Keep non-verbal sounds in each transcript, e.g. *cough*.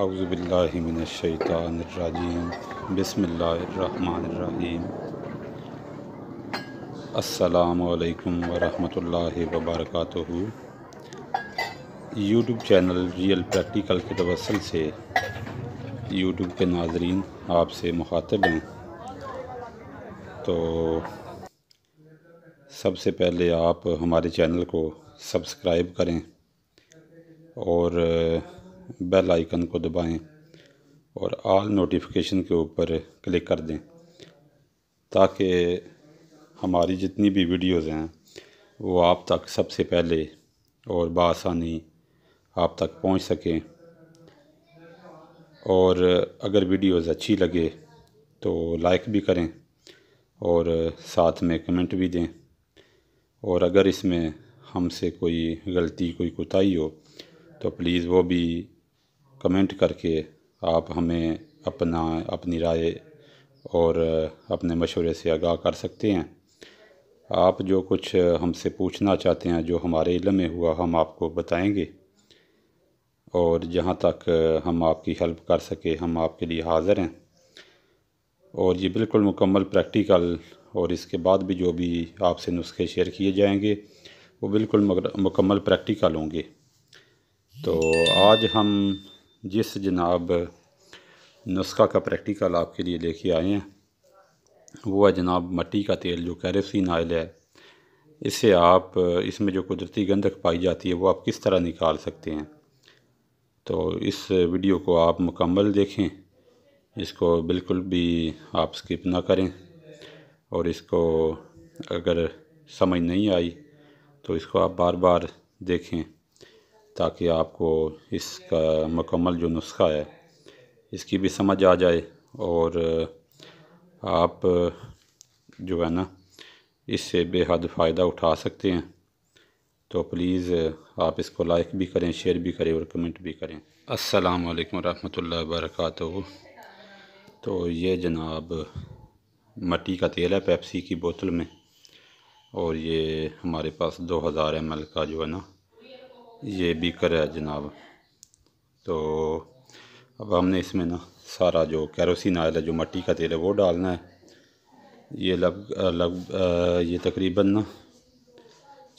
आउज़बिल्लिमिनशैतानरजीम बसमीम असलकम वरहल वबरक यूट्यूब चैनल रियल प्रैक्टिकल के तवसल से यूट्यूब के नाजरीन आपसे मुखातब हैं तो सबसे पहले आप हमारे चैनल को सब्सक्राइब करें और बेल आइकन को दबाएं और आल नोटिफिकेशन के ऊपर क्लिक कर दें ताकि हमारी जितनी भी वीडियोस हैं वो आप तक सबसे पहले और बसानी आप तक पहुंच सकें और अगर वीडियोस अच्छी लगे तो लाइक भी करें और साथ में कमेंट भी दें और अगर इसमें हमसे कोई गलती कोई कोताही हो तो प्लीज़ वो भी कमेंट करके आप हमें अपना अपनी राय और अपने मशवरे से आगाह कर सकते हैं आप जो कुछ हमसे पूछना चाहते हैं जो हमारे इलम में हुआ हम आपको बताएंगे और जहाँ तक हम आपकी हेल्प कर सके हम आपके लिए हाज़िर हैं और ये बिल्कुल मुकम्मल प्रैक्टिकल और इसके बाद भी जो भी आपसे नुस्खे शेयर किए जाएंगे वो बिल्कुल मुकम्मल प्रैक्टिकल होंगे तो आज हम जिस जनाब नुस्खा का प्रैक्टिकल आपके लिए लेके आए हैं वो है जनाब मट्टी का तेल जो कैरेसिन आयल है इससे आप इसमें जो कुदरती गंधक पाई जाती है वो आप किस तरह निकाल सकते हैं तो इस वीडियो को आप मुकम्मल देखें इसको बिल्कुल भी आप स्किप ना करें और इसको अगर समझ नहीं आई तो इसको आप बार बार देखें ताकि आपको इसका मुकम्मल जो नुस्खा है इसकी भी समझ आ जाए और आप जो है ना इससे बेहद फ़ायदा उठा सकते हैं तो प्लीज़ आप इसको लाइक भी करें शेयर भी करें और कमेंट भी करें अस्सलाम वालेकुम रहमतुल्लाह वबरकातुहू तो ये जनाब मट्टी का तेल है पेप्सी की बोतल में और ये हमारे पास दो हज़ार एम का जो है ना ये बीकर है जनाब तो अब हमने इसमें ना सारा जो कैरोसिन आयल है जो मट्टी का तेल है वो डालना है ये लग लग ये तकरीबन ना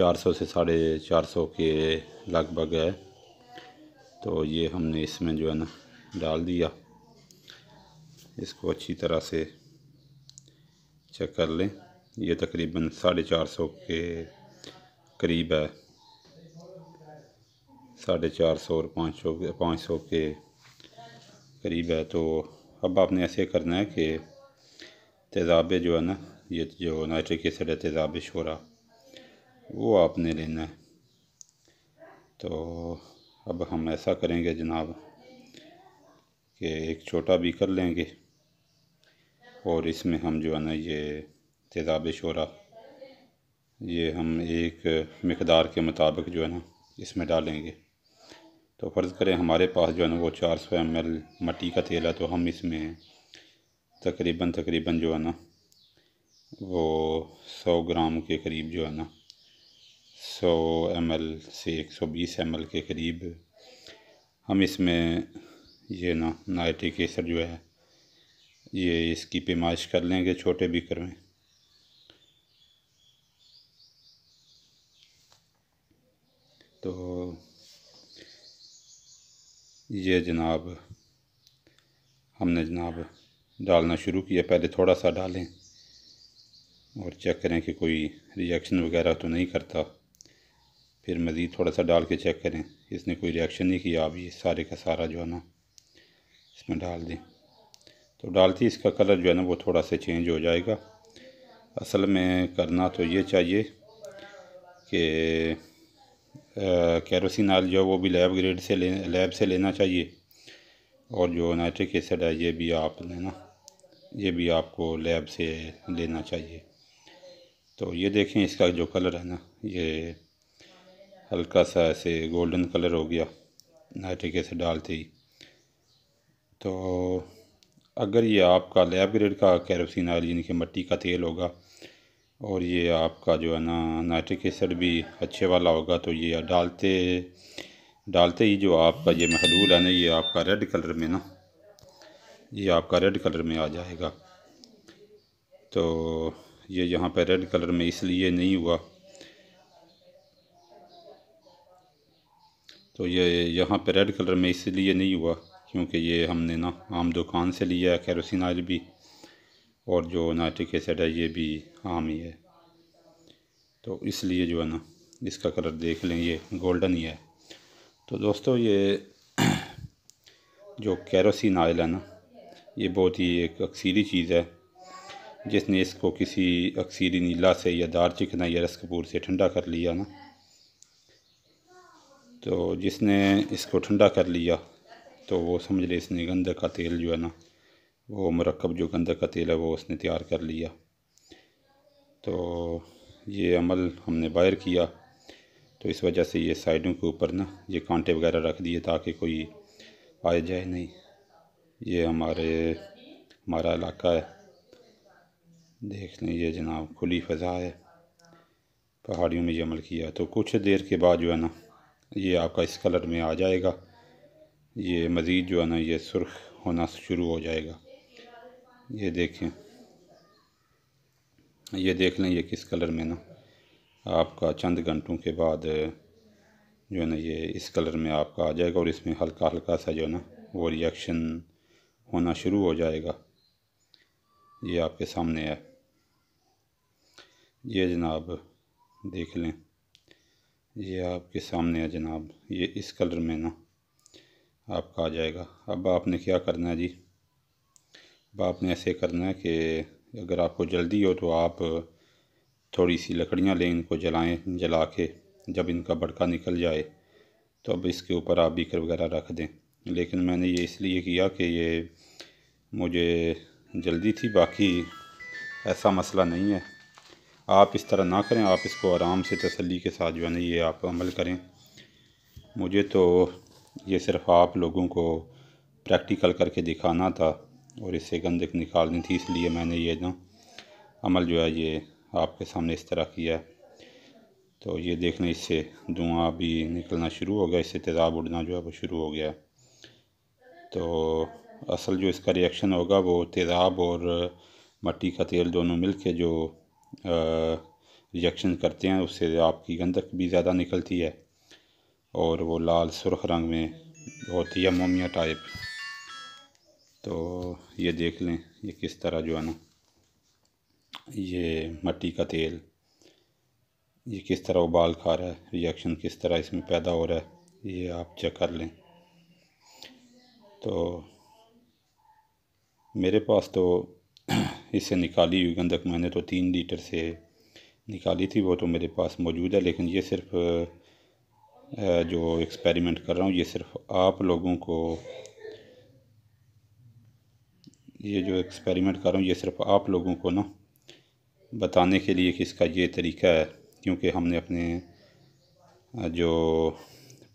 400 से साढ़े चार सौ के लगभग है तो ये हमने इसमें जो है ना डाल दिया इसको अच्छी तरह से चेक कर लें ये तकरीबन साढ़े चार सौ के करीब है साढ़े चार सौ और पाँच सौ पाँच सौ के करीब है तो अब आपने ऐसे करना है कि तेज़ाब जो है ना ये जो नाइट्रिक एसिड है तेज़ाब शोरा वो आपने लेना है तो अब हम ऐसा करेंगे जनाब कि एक छोटा भी कर लेंगे और इसमें हम जो है ना ये तेज़ाब शोरा ये हम एक मकदार के मुताबिक जो है ना इसमें डालेंगे तो फ़र्ज़ करें हमारे पास जो है ना वो चार सौ एम एल मट्टी का तेल है तो हम इसमें तकरीबन तकरीबन जो है ना वो सौ ग्राम के करीब जो है ना सौ एम एल से एक सौ बीस एम एल के करीब हम इसमें ये ना नाइट्रिक एसर जो है ये इसकी पेमाइश कर लेंगे छोटे बीकर में तो ये जनाब हमने जनाब डालना शुरू किया पहले थोड़ा सा डालें और चेक करें कि कोई रिएक्शन वगैरह तो नहीं करता फिर मज़ीद थोड़ा सा डाल के चेक करें इसने कोई रिएक्शन नहीं किया अब ये सारे का सारा जो है ना इसमें डाल दें तो डालते ही इसका कलर जो है ना वो थोड़ा सा चेंज हो जाएगा असल में करना तो ये चाहिए कि कैरोसिन जो है वो भी लैब ग्रेड से लैब से लेना चाहिए और जो नाइट्रिक एसिड है ये भी आप लेना ये भी आपको लैब से लेना चाहिए तो ये देखें इसका जो कलर है ना ये हल्का सा ऐसे गोल्डन कलर हो गया नाइट्रिक एसिड डालते ही तो अगर ये आपका लैब ग्रेड का कैरोसिन आयल यानी कि मिट्टी का तेल होगा और ये आपका जो है ना नाइट्रिक एसिड भी अच्छे वाला होगा तो ये डालते डालते ही जो आपका ये महलूल है ना ये आपका रेड कलर में ना ये आपका रेड कलर में आ जाएगा तो ये यहाँ पर रेड कलर में इसलिए नहीं हुआ तो ये यहाँ पर रेड कलर में इसलिए नहीं हुआ क्योंकि ये हमने ना आम दुकान से लिया है कैरोसिन आज भी और जो नाइट्रिक एसिड है ये भी आम ही है तो इसलिए जो है ना इसका कलर देख लें ये गोल्डन ही है तो दोस्तों ये जो कैरोसिन आयल है ना ये बहुत ही एक अक्सीरी चीज़ है जिसने इसको किसी अक्सीरी नीला से या दार चिकना या रस कपूर से ठंडा कर लिया ना तो जिसने इसको ठंडा कर लिया तो वो समझ ले इसने गंदक का तेल जो है ना वो मरकब जो गंदर का तेल है वो उसने तैयार कर लिया तो ये अमल हमने बाहर किया तो इस वजह से ये साइडों के ऊपर ना ये कांटे वगैरह रख दिए ताकि कोई आए जाए नहीं ये हमारे हमारा इलाका है देख लें ये जनाब खुली फ़जा है पहाड़ियों में ये अमल किया तो कुछ देर के बाद जो है ना ये आपका इस कलर में आ जाएगा ये मज़ीद जो है ना ये सुर्ख होना शुरू हो जाएगा ये देखें ये देख लें ये किस कलर में ना आपका चंद घंटों के बाद जो है ना ये इस कलर में आपका आ जाएगा और इसमें हल्का हल्का सा जो है ना वो रिएक्शन होना शुरू हो जाएगा ये आपके सामने है ये जनाब देख लें ये आपके सामने है जनाब ये इस कलर में ना आपका आ जाएगा अब आपने क्या करना है जी अब आपने ऐसे करना है कि अगर आपको जल्दी हो तो आप थोड़ी सी लकड़ियाँ लें इनको जलाएं जला के जब इनका बड़का निकल जाए तो अब इसके ऊपर आप बीकर वगैरह रख दें लेकिन मैंने ये इसलिए किया कि ये मुझे जल्दी थी बाकी ऐसा मसला नहीं है आप इस तरह ना करें आप इसको आराम से तसल्ली के साथ जो है ना ये आप अमल करें मुझे तो ये सिर्फ़ आप लोगों को प्रैक्टिकल करके दिखाना था और इससे गंदक निकालनी थी इसलिए मैंने ये ना अमल जो है ये आपके सामने इस तरह किया तो ये देख लें इससे धुआँ भी निकलना शुरू हो गया इससे तेज़ाब उड़ना जो है वो शुरू हो गया तो असल जो इसका रिएक्शन होगा वो तेज़ाब और मट्टी का तेल दोनों मिल के जो रिएक्शन करते हैं उससे आपकी गंदक भी ज़्यादा निकलती है और वो लाल सुरख रंग में होती है मोमिया टाइप तो ये देख लें ये किस तरह जो है ना ये मट्टी का तेल ये किस तरह उबाल खा रहा है रिएक्शन किस तरह इसमें पैदा हो रहा है ये आप चेक कर लें तो मेरे पास तो *clears throat* इससे निकाली हुई गंदक मैंने तो तीन लीटर से निकाली थी वो तो मेरे पास मौजूद है लेकिन ये सिर्फ जो एक्सपेरिमेंट कर रहा हूँ ये सिर्फ आप लोगों को ये जो एक्सपेरिमेंट कर रहा हूँ ये सिर्फ आप लोगों को ना बताने के लिए कि इसका ये तरीका है क्योंकि हमने अपने जो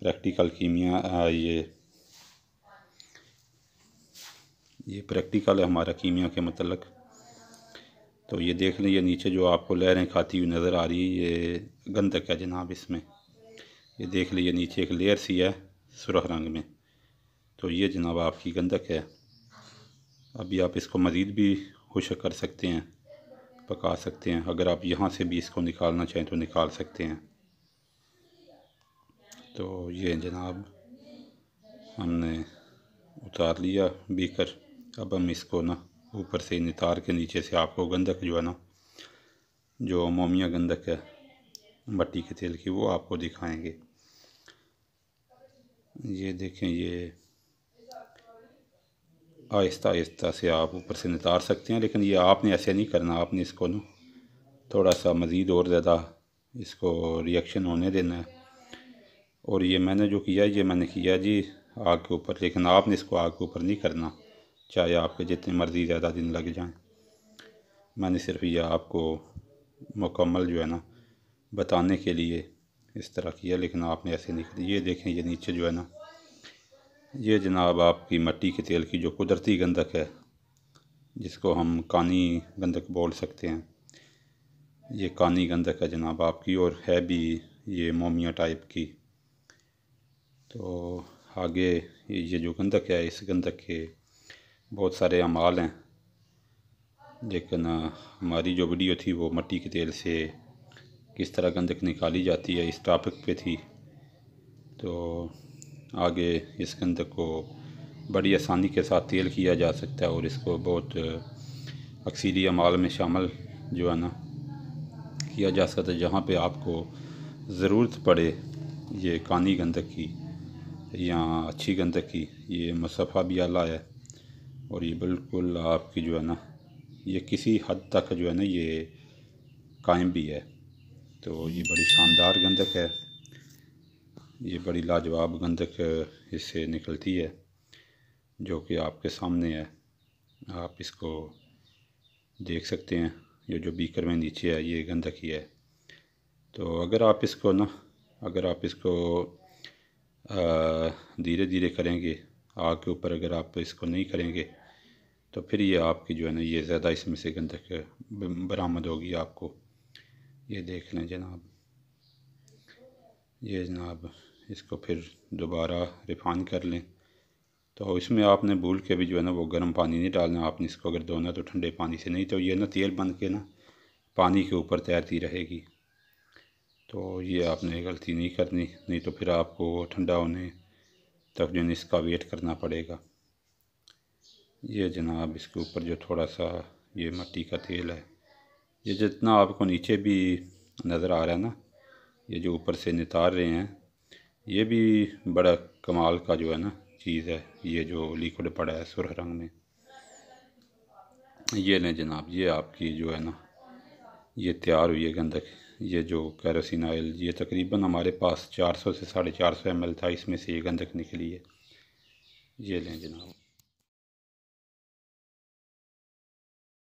प्रैक्टिकल कीमिया ये ये प्रैक्टिकल है हमारा कीमिया के मतलब तो ये देख लें ये नीचे जो आपको लहरें खाती हुई नज़र आ रही है ये गंदक है जनाब इसमें ये देख लीजिए नीचे एक लेयर सी है सुरख रंग में तो ये जनाब आपकी गंदक है अभी आप इसको मज़ीद भी खुश कर सकते हैं पका सकते हैं अगर आप यहाँ से भी इसको निकालना चाहें तो निकाल सकते हैं तो ये जनाब हमने उतार लिया बीकर अब हम इसको ना ऊपर से नितार के नीचे से आपको गंदक जो है ना जो अमोमिया गंदक है मट्टी के तेल की वो आपको दिखाएंगे ये देखें ये आहिस्ता आहिस्ता से आप ऊपर से नितार सकते हैं लेकिन ये आपने ऐसे नहीं करना आपने इसको ना थोड़ा सा मज़ीद और ज़्यादा इसको रिएक्शन होने देना है और ये मैंने जो किया ये मैंने किया जी आग के ऊपर लेकिन आपने इसको आग के ऊपर नहीं करना चाहे आपके जितने मर्ज़ी ज़्यादा दिन लग जाए मैंने सिर्फ ये आपको मुकम्मल जो है ना बताने के लिए इस तरह किया लेकिन आपने ऐसे नहीं किया ये देखें ये नीचे जो है ना ये जनाब आपकी मट्टी के तेल की जो कुदरती गंधक है जिसको हम कानी गंधक बोल सकते हैं ये कानी गंधक है जनाब आपकी और है भी ये मोमिया टाइप की तो आगे ये जो गंधक है इस गंधक के बहुत सारे अमाल हैं लेकिन हमारी जो वीडियो थी वो मट्टी के तेल से किस तरह गंधक निकाली जाती है इस टॉपिक पे थी तो आगे इस गंध को बड़ी आसानी के साथ तेल किया जा सकता है और इसको बहुत अक्सरी अमाल में शामिल जो है ना किया जा सकता है जहाँ पे आपको ज़रूरत पड़े ये कानी गंदक की या अच्छी गंदक की ये मसफ़ा भी आला है और ये बिल्कुल आपकी जो है ना ये किसी हद तक जो है ना ये कायम भी है तो ये बड़ी शानदार गंदक है ये बड़ी लाजवाब गंधक इससे निकलती है जो कि आपके सामने है आप इसको देख सकते हैं ये जो बीकर में नीचे है ये गंधक ही है तो अगर आप इसको ना अगर आप इसको धीरे धीरे करेंगे आग के ऊपर अगर आप इसको नहीं करेंगे तो फिर ये आपकी जो है ना ये ज़्यादा इसमें से गंधक बरामद होगी आपको ये देख लें जनाब ये जनाब इसको फिर दोबारा रिफ़ाइन कर लें तो इसमें आपने भूल के भी जो है ना वो गर्म पानी नहीं डालना आपने इसको अगर धोना तो ठंडे पानी से नहीं तो ये ना तेल बन के ना पानी के ऊपर तैरती रहेगी तो ये आपने गलती नहीं करनी नहीं तो फिर आपको ठंडा होने तक जो इसका वेट करना पड़ेगा ये जनाब इसके ऊपर जो थोड़ा सा ये मट्टी का तेल है ये जितना आपको नीचे भी नज़र आ रहा है ना ये जो ऊपर से नितार रहे हैं ये भी बड़ा कमाल का जो है ना चीज़ है ये जो लिक्विड पड़ा है सुरख रंग में ये लें जनाब ये आपकी जो है ना ये तैयार हुई है गंदक ये जो कैरोसिन ऑयल ये तकरीबन हमारे पास 400 से साढ़े चार सौ था इसमें से ये गंदक निकली है ये लें जनाब